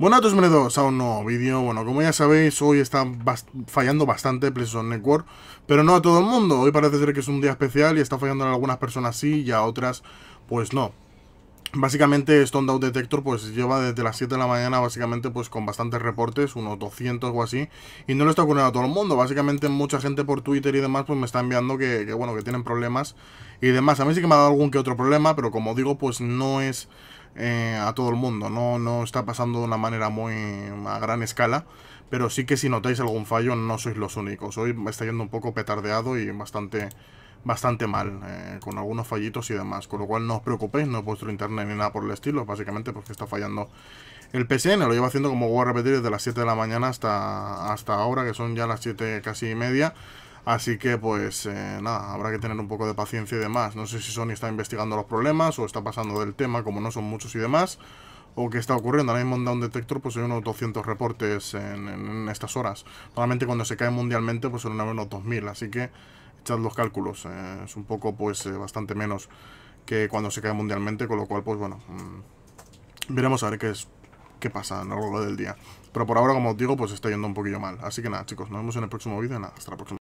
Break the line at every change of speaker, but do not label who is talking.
Bueno, a bienvenidos a un nuevo vídeo. Bueno, como ya sabéis, hoy está fallando bastante PlayStation Network, pero no a todo el mundo. Hoy parece ser que es un día especial y está fallando a algunas personas sí y a otras pues no. Básicamente, Stone Out Detector pues lleva desde las 7 de la mañana básicamente pues con bastantes reportes, unos 200 o así, y no lo está ocurriendo a todo el mundo. Básicamente mucha gente por Twitter y demás pues me está enviando que, que bueno, que tienen problemas y demás. A mí sí que me ha dado algún que otro problema, pero como digo, pues no es eh, a todo el mundo. No, está pasando de una manera muy a gran escala, pero sí que si notáis algún fallo no sois los únicos. Hoy está yendo un poco petardeado y bastante, bastante mal, eh, con algunos fallitos y demás. Con lo cual no os preocupéis, no es vuestro internet ni nada por el estilo, básicamente porque está fallando el PCN lo llevo haciendo como voy a repetir desde las 7 de la mañana hasta, hasta ahora, que son ya las 7 casi y media. Así que pues eh, nada, habrá que tener un poco de paciencia y demás. No sé si Sony está investigando los problemas o está pasando del tema, como no son muchos y demás, o qué está ocurriendo. Ahora mismo en Down Detector pues hay unos 200 reportes en, estas horas. Normalmente cuando se cae mundialmente pues son unos 2000, así que echad los cálculos. Eh, es un poco pues eh, bastante menos que cuando se cae mundialmente, con lo cual pues bueno, mm, veremos a ver qué es qué pasa a lo largo del día. Pero por ahora, como os digo, pues está yendo un poquillo mal. Así que nada, chicos, nos vemos en el próximo vídeo. Nada, hasta la próxima.